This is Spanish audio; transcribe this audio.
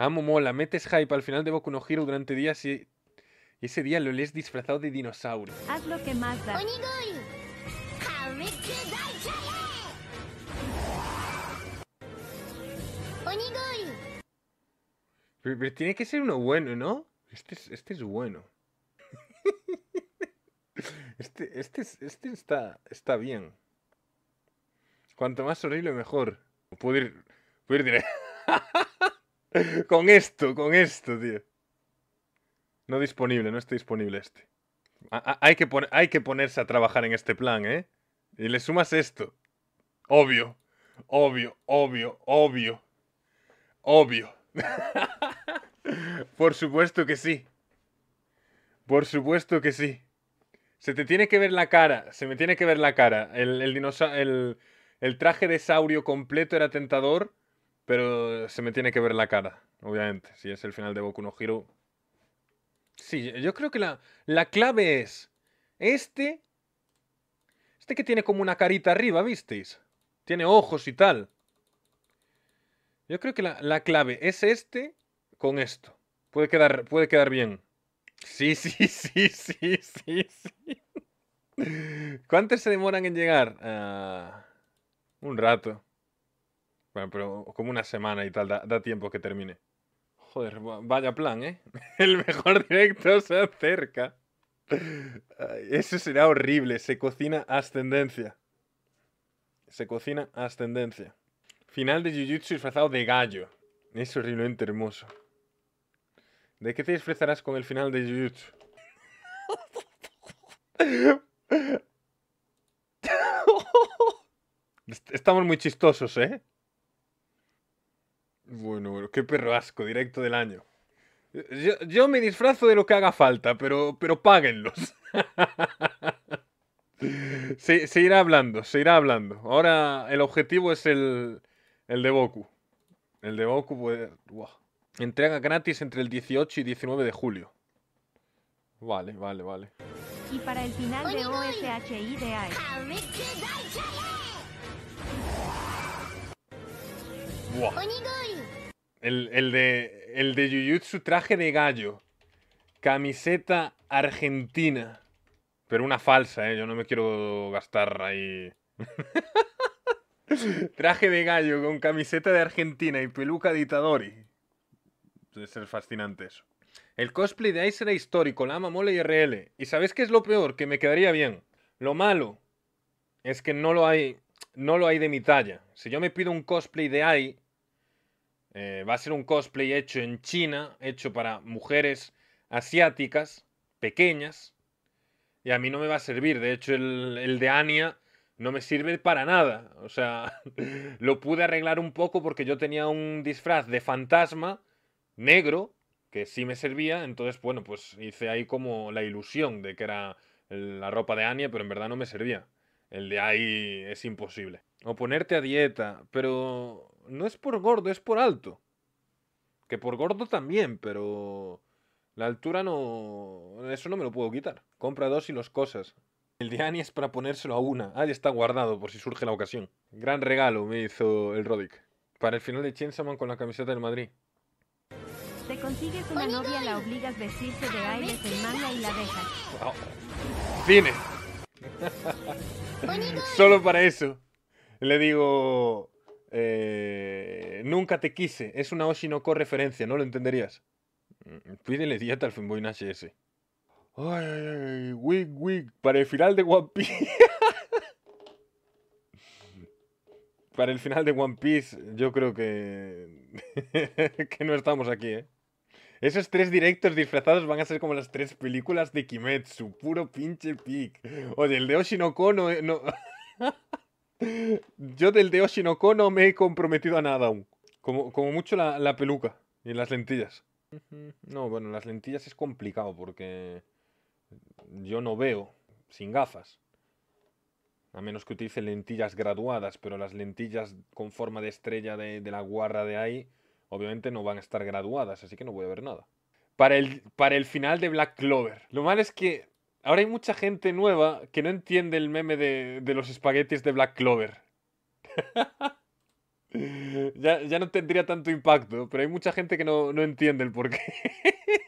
Amo, mola. Metes hype al final de Boku no durante días y ese día lo lees disfrazado de dinosaurio. Haz lo que más da. Pero, pero, tiene que ser uno bueno, ¿no? Este es, este bueno. este, este, este está, está bien. Cuanto más horrible, mejor. Puedo ir, puedo ir directo. con esto, con esto, tío. No disponible, no está disponible este. hay, que ponerse a trabajar en este plan, ¿eh? Y le sumas esto. Obvio, obvio, obvio, obvio. Obvio. Por supuesto que sí. Por supuesto que sí. Se te tiene que ver la cara, se me tiene que ver la cara. el traje de saurio completo era tentador pero se me tiene que ver la cara, obviamente. Si es el final de Boku no Hero. Sí, yo creo que la, la clave es. Este. Este que tiene como una carita arriba, ¿visteis? Tiene ojos y tal. Yo creo que la, la clave es este con esto. Puede quedar, puede quedar bien. Sí, sí, sí, sí, sí, ¿Cuántos se demoran en llegar? Ah, un rato pero como una semana y tal, da, da tiempo que termine. Joder, vaya plan, ¿eh? El mejor directo se acerca. Eso será horrible. Se cocina ascendencia. Se cocina ascendencia. Final de Jujutsu disfrazado de gallo. Es horriblemente hermoso. ¿De qué te disfrazarás con el final de Jujutsu? Estamos muy chistosos, ¿eh? Bueno, qué perro asco, directo del año. Yo, me disfrazo de lo que haga falta, pero, pero páguenlos. se, irá hablando, se irá hablando. Ahora el objetivo es el, de Boku. El de Boku, pues, Entrega gratis entre el 18 y 19 de julio. Vale, vale, vale. Y para el final de OSHIDA. E. Buah. El, de, el de Jujutsu traje de gallo. Camiseta argentina. Pero una falsa, ¿eh? Yo no me quiero gastar ahí. traje de gallo con camiseta de Argentina y peluca de Itadori. Debe ser fascinante eso. El cosplay de Ice será histórico, la ama mole y RL. ¿Y sabes qué es lo peor? Que me quedaría bien. Lo malo es que no lo hay, no lo hay de mi talla. Si yo me pido un cosplay de Ai, eh, va a ser un cosplay hecho en China, hecho para mujeres asiáticas, pequeñas. Y a mí no me va a servir. De hecho, el, de Anya no me sirve para nada. O sea, lo pude arreglar un poco porque yo tenía un disfraz de fantasma negro que sí me servía. Entonces, bueno, pues hice ahí como la ilusión de que era la ropa de Anya, pero en verdad no me servía. El de ahí es imposible. O ponerte a dieta, pero no es por gordo, es por alto. Que por gordo también, pero la altura no... Eso no me lo puedo quitar. Compra dos y los cosas. El de Ani es para ponérselo a una. Ahí está guardado por si surge la ocasión. Gran regalo me hizo el Roddick. Para el final de Chensaman con la camiseta del Madrid. Te consigues una novia, la obligas a vestirse de aire, te manda y la dejas. Wow. Solo para eso. Le digo, Nunca te quise. Es una Oshinoko referencia, no lo entenderías. Mm, mm, pídele dieta al fanboy Nash ese. Ay, ay, wig, wig. Para el final de One Piece. Para el final de One Piece, yo creo que. que no estamos aquí, ¿eh? Esos tres directos disfrazados van a ser como las tres películas de Kimetsu. Puro pinche pic. Oye, el de Oshinoko no... Eh, yo del de Oshinoko no me he comprometido a nada aún. Como, mucho la, peluca y las lentillas. No, bueno, las lentillas es complicado porque yo no veo sin gafas. A menos que utilice lentillas graduadas, pero las lentillas con forma de estrella de, la guarra de ahí, obviamente no van a estar graduadas, así que no voy a ver nada. Para el, para el final de Black Clover. Lo malo es que ahora hay mucha gente nueva que no entiende el meme de, de los espaguetis de Black Clover. Ya, ya, no tendría tanto impacto, pero hay mucha gente que no, no entiende el porqué.